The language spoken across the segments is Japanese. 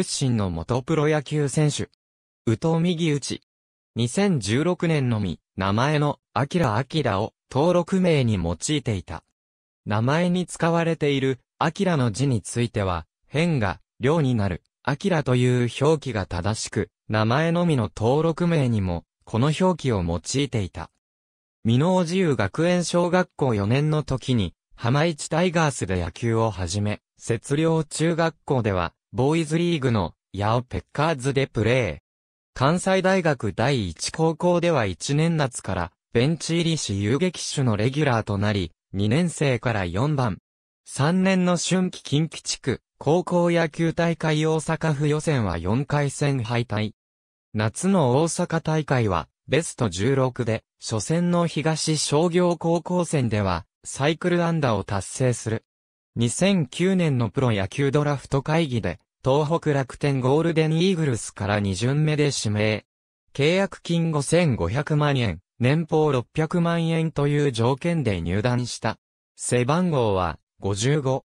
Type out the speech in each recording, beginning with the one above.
仏心の元プロ野球選手。宇藤右打。2016年のみ、名前の、アキラアキラを、登録名に用いていた。名前に使われている、アキラの字については、変が、量になる、アキラという表記が正しく、名前のみの登録名にも、この表記を用いていた。美濃自由学園小学校4年の時に、浜市タイガースで野球を始め、節量中学校では、ボーイズリーグのヤオ・ペッカーズでプレー。関西大学第一高校では1年夏からベンチ入りし遊撃手のレギュラーとなり、2年生から4番。3年の春季近畿地区、高校野球大会大阪府予選は4回戦敗退。夏の大阪大会は、ベスト16で、初戦の東商業高校戦では、サイクル安打を達成する。2009年のプロ野球ドラフト会議で、東北楽天ゴールデンイーグルスから2巡目で指名。契約金5500万円、年俸600万円という条件で入団した。背番号は55。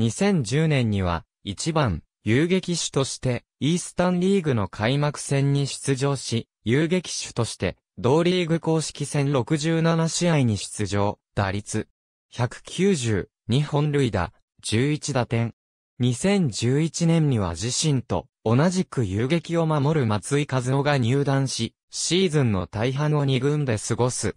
2010年には1番遊撃手としてイースタンリーグの開幕戦に出場し、遊撃手として同リーグ公式戦67試合に出場、打率190、2本塁打、11打点。2011年には自身と同じく遊撃を守る松井和夫が入団し、シーズンの大半を2軍で過ごす。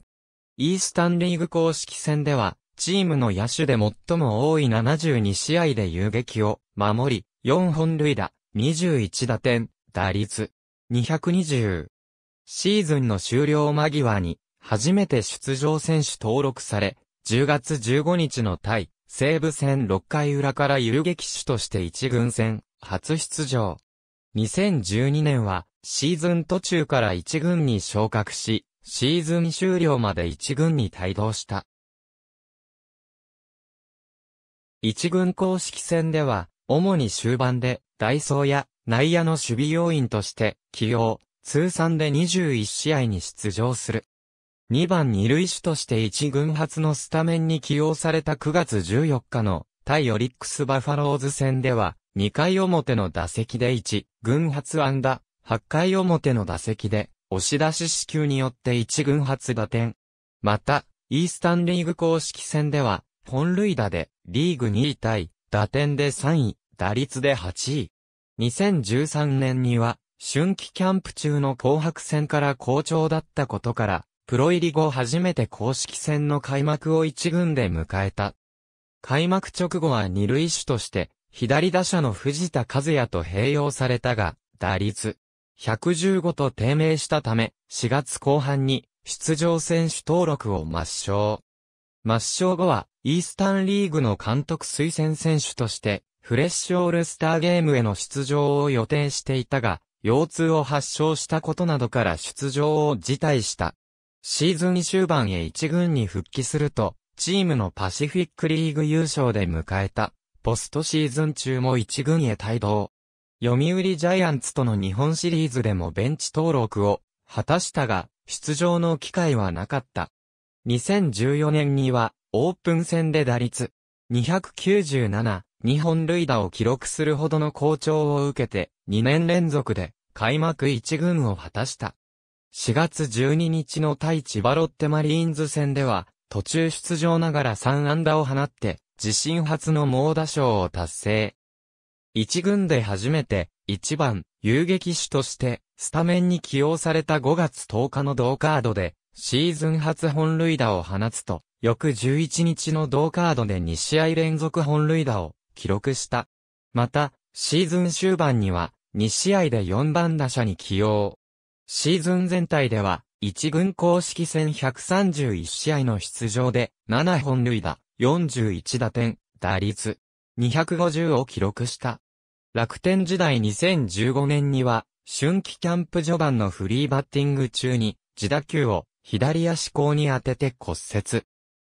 イースタンリーグ公式戦では、チームの野手で最も多い72試合で遊撃を守り、4本塁打、21打点、打率、220。シーズンの終了間際に、初めて出場選手登録され、10月15日の対、西武戦6回裏から遊撃手として一軍戦、初出場。2012年は、シーズン途中から一軍に昇格し、シーズン終了まで一軍に帯同した。一軍公式戦では、主に終盤で、ダイソーや内野の守備要員として、起用、通算で21試合に出場する。2番二塁手として1軍発のスタメンに起用された9月14日の対オリックスバファローズ戦では、2回表の打席で1、軍発安打、8回表の打席で、押し出し支給によって1軍発打点。また、イースタンリーグ公式戦では、本塁打で、リーグ2位対打点で3位、打率で8位。2013年には、春季キャンプ中の紅白戦から好調だったことから、プロ入り後初めて公式戦の開幕を一軍で迎えた。開幕直後は二塁手として、左打者の藤田和也と併用されたが、打率115と低迷したため、4月後半に出場選手登録を抹消。抹消後は、イースタンリーグの監督推薦選手として、フレッシュオールスターゲームへの出場を予定していたが、腰痛を発症したことなどから出場を辞退した。シーズン終盤へ一軍に復帰すると、チームのパシフィックリーグ優勝で迎えた、ポストシーズン中も一軍へ帯同。読売ジャイアンツとの日本シリーズでもベンチ登録を果たしたが、出場の機会はなかった。2014年には、オープン戦で打率297、日本塁打を記録するほどの好調を受けて、2年連続で開幕一軍を果たした。4月12日の対千葉ロッテマリーンズ戦では、途中出場ながら3安打を放って、自身初の猛打賞を達成。1軍で初めて、1番、遊撃手として、スタメンに起用された5月10日の同カードで、シーズン初本塁打を放つと、翌11日の同カードで2試合連続本塁打を記録した。また、シーズン終盤には、2試合で4番打者に起用。シーズン全体では、一軍公式戦131試合の出場で、7本塁打、41打点、打率、250を記録した。楽天時代2015年には、春季キャンプ序盤のフリーバッティング中に、自打球を左足甲に当てて骨折。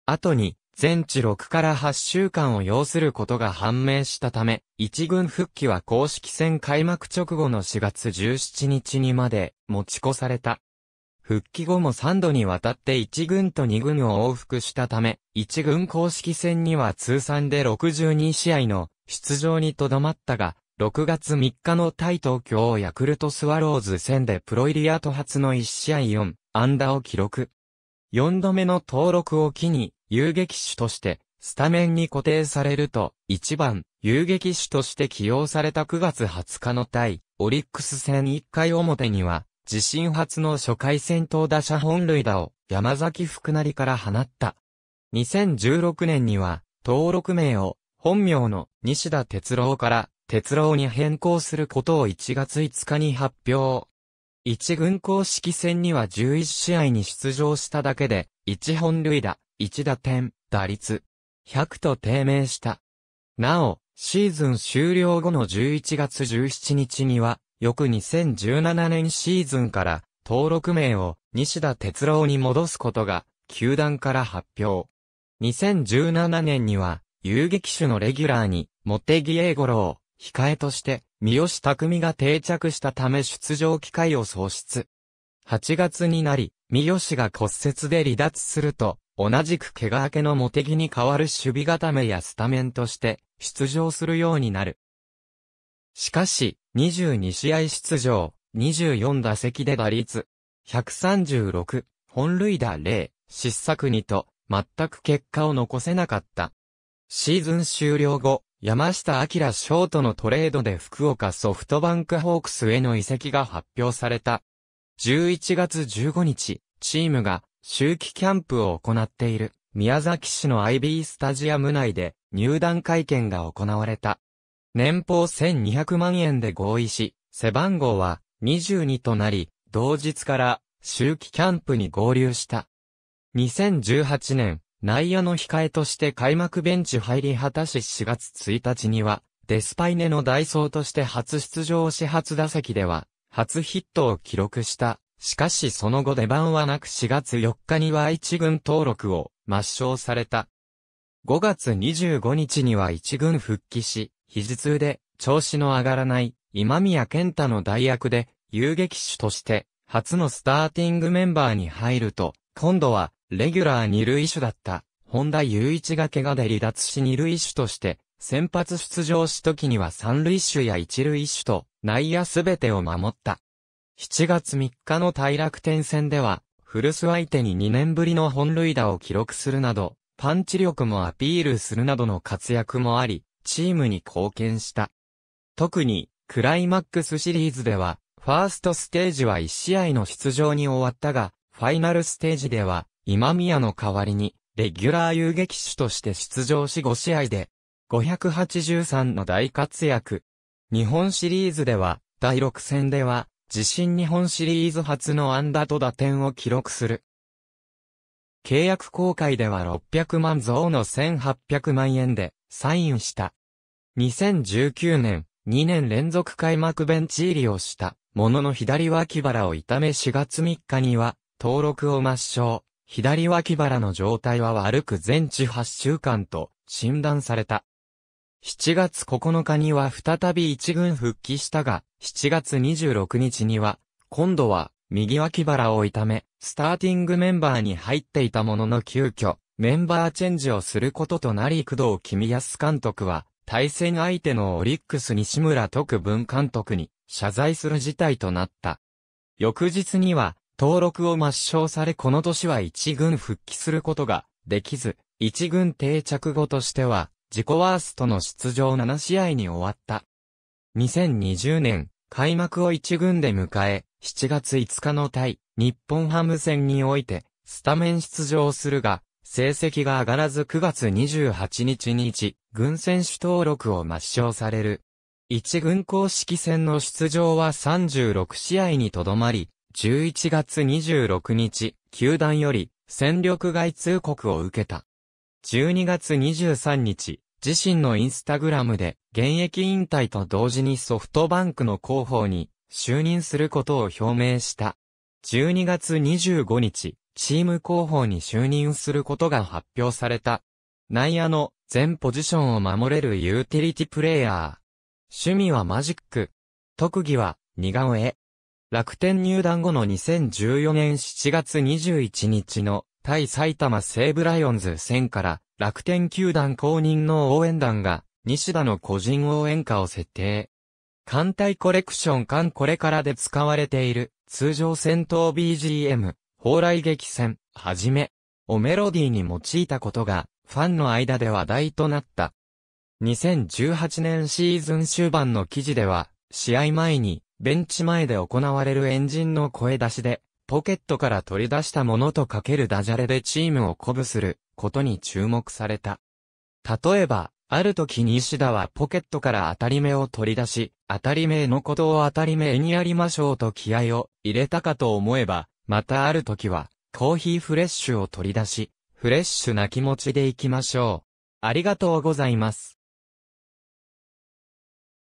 後に、全治6から8週間を要することが判明したため、一軍復帰は公式戦開幕直後の4月17日にまで持ち越された。復帰後も3度にわたって1軍と2軍を往復したため、1軍公式戦には通算で62試合の出場にとどまったが、6月3日の対東京ヤクルトスワローズ戦でプロイリアと初の1試合4安打を記録。4度目の登録を機に、遊撃手として、スタメンに固定されると、1番、遊撃手として起用された9月20日の対、オリックス戦1回表には、自身初の初回戦闘打者本塁打を、山崎福成から放った。2016年には、登録名を、本名の西田哲郎から、哲郎に変更することを1月5日に発表。一軍公式戦には11試合に出場しただけで、1本塁打、1打点、打率、100と低迷した。なお、シーズン終了後の11月17日には、翌2017年シーズンから登録名を西田哲郎に戻すことが球団から発表。2017年には遊撃手のレギュラーに茂木英五郎、控えとして、三好匠が定着したため出場機会を喪失。8月になり、三好が骨折で離脱すると、同じく怪我明けの茂木に代わる守備固めやスタメンとして出場するようになる。しかし、22試合出場、24打席で打率、136、本塁打0、失策2と、全く結果を残せなかった。シーズン終了後、山下明ショートのトレードで福岡ソフトバンクホークスへの移籍が発表された。11月15日、チームが周期キャンプを行っている宮崎市の IB スタジアム内で入団会見が行われた。年俸1200万円で合意し、背番号は22となり、同日から周期キャンプに合流した。2018年、内野の控えとして開幕ベンチ入り果たし4月1日には、デスパイネの代ーとして初出場し初打席では、初ヒットを記録した。しかしその後出番はなく4月4日には1軍登録を抹消された。5月25日には1軍復帰し、肘痛で調子の上がらない今宮健太の代役で遊撃手として初のスターティングメンバーに入ると、今度はレギュラー二塁手だった、本田雄一が怪我で離脱し二塁手として、先発出場し時には三塁手や一塁手と内野すべてを守った。7月3日の大楽天戦では、古巣相手に2年ぶりの本塁打を記録するなど、パンチ力もアピールするなどの活躍もあり、チームに貢献した。特に、クライマックスシリーズでは、ファーストステージは1試合の出場に終わったが、ファイナルステージでは、今宮の代わりに、レギュラー遊撃手として出場し5試合で、583の大活躍。日本シリーズでは、第6戦では、自身日本シリーズ初の安打と打点を記録する。契約公開では600万増の1800万円でサインした。2019年、2年連続開幕ベンチ入りをした、ものの左脇腹を痛め4月3日には、登録を抹消。左脇腹の状態は悪く全治8週間と診断された。7月9日には再び一軍復帰したが、7月26日には、今度は右脇腹を痛め、スターティングメンバーに入っていたものの急遽、メンバーチェンジをすることとなり工藤君康監督は、対戦相手のオリックス西村特文監督に謝罪する事態となった。翌日には、登録を抹消されこの年は一軍復帰することができず、一軍定着後としては、自己ワーストの出場7試合に終わった。2020年、開幕を一軍で迎え、7月5日の対、日本ハム戦において、スタメン出場するが、成績が上がらず9月28日に一、軍選手登録を抹消される。一軍公式戦の出場は36試合にとどまり、11月26日、球団より戦力外通告を受けた。12月23日、自身のインスタグラムで現役引退と同時にソフトバンクの広報に就任することを表明した。12月25日、チーム広報に就任することが発表された。内野の全ポジションを守れるユーティリティプレイヤー。趣味はマジック。特技は似顔絵。楽天入団後の2014年7月21日の対埼玉西武ライオンズ戦から楽天球団公認の応援団が西田の個人応援歌を設定。艦隊コレクション艦これからで使われている通常戦闘 BGM、蓬莱劇戦、はじめ、をメロディーに用いたことがファンの間で話題となった。2018年シーズン終盤の記事では試合前にベンチ前で行われるエンジンの声出しで、ポケットから取り出したものとかけるダジャレでチームを鼓舞することに注目された。例えば、ある時西田はポケットから当たり目を取り出し、当たり目のことを当たり目にやりましょうと気合を入れたかと思えば、またある時は、コーヒーフレッシュを取り出し、フレッシュな気持ちで行きましょう。ありがとうございます。